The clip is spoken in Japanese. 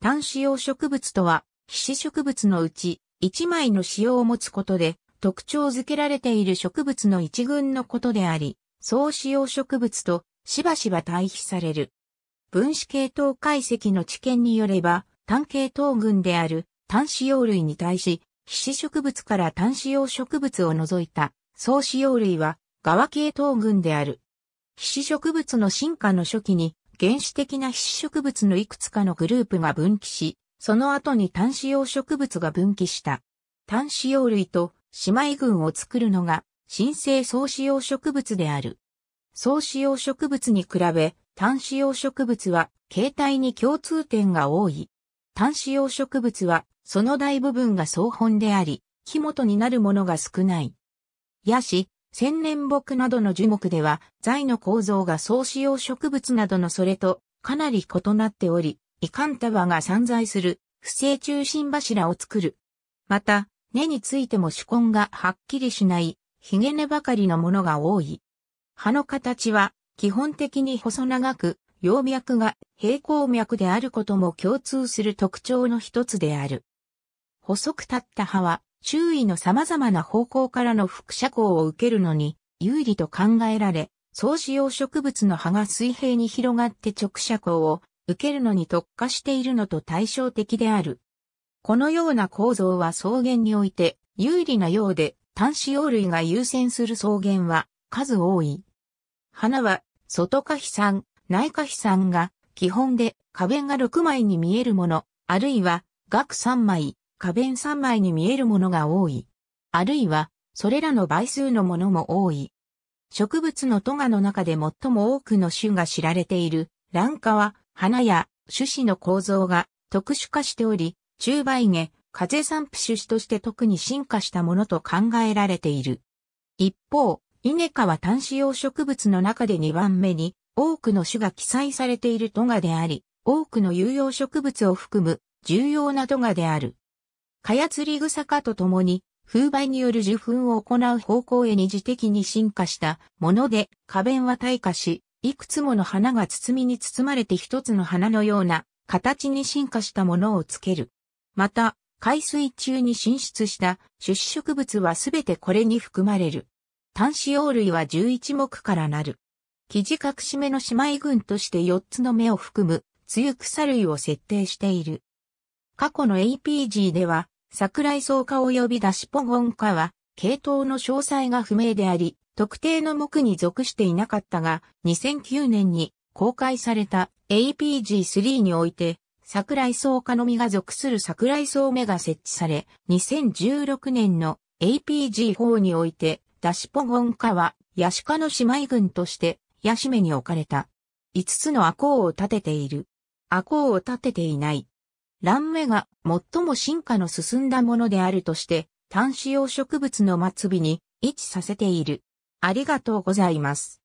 単子葉植物とは、皮脂植物のうち、一枚の使用を持つことで、特徴づけられている植物の一群のことであり、総子葉植物としばしば対比される。分子系統解析の知見によれば、単系統群である単子葉類に対し、皮脂植物から単子葉植物を除いた総子葉類は側系統群である。皮脂植物の進化の初期に原始的な非植物のいくつかのグループが分岐し、その後に単子葉植物が分岐した。単子葉類と姉妹群を作るのが新生草子葉植物である。草子葉植物に比べ、単子葉植物は形態に共通点が多い。単子葉植物はその大部分が草本であり、木元になるものが少ない。ヤシ、千年木などの樹木では、材の構造が総使用植物などのそれとかなり異なっており、異冠束が散在する不正中心柱を作る。また、根についても主根がはっきりしない、ひげ根ばかりのものが多い。葉の形は、基本的に細長く、葉脈が平行脈であることも共通する特徴の一つである。細く立った葉は、周囲の様々な方向からの輻射光を受けるのに有利と考えられ、総使用植物の葉が水平に広がって直射光を受けるのに特化しているのと対照的である。このような構造は草原において有利なようで単使用類が優先する草原は数多い。花は外花飛散、内花飛散が基本で花弁が6枚に見えるもの、あるいは額3枚、花弁三枚に見えるものが多い。あるいは、それらの倍数のものも多い。植物のトガの中で最も多くの種が知られている、卵花は、花や種子の構造が特殊化しており、中梅下、風散布種子として特に進化したものと考えられている。一方、イネ科は単子葉植物の中で2番目に多くの種が記載されているトガであり、多くの有用植物を含む重要なトガである。カや釣り草かとともに、風媒による受粉を行う方向へ二次的に進化したもので、花弁は退化し、いくつもの花が包みに包まれて一つの花のような形に進化したものをつける。また、海水中に進出した種子植物はすべてこれに含まれる。単子葉類は11目からなる。生地隠し目の姉妹群として4つの目を含む、梅雨草類を設定している。過去の APG では、桜井草花及びダシポゴン花は、系統の詳細が不明であり、特定の目に属していなかったが、2009年に公開された APG3 において、桜井草花の実が属する桜井草芽が設置され、2016年の APG4 において、ダシポゴン花は、ヤシ科の姉妹群として、ヤシメに置かれた。5つのアコウを立てている。アコウを立てていない。ランメが最も進化の進んだものであるとして、単子葉植物の末尾に位置させている。ありがとうございます。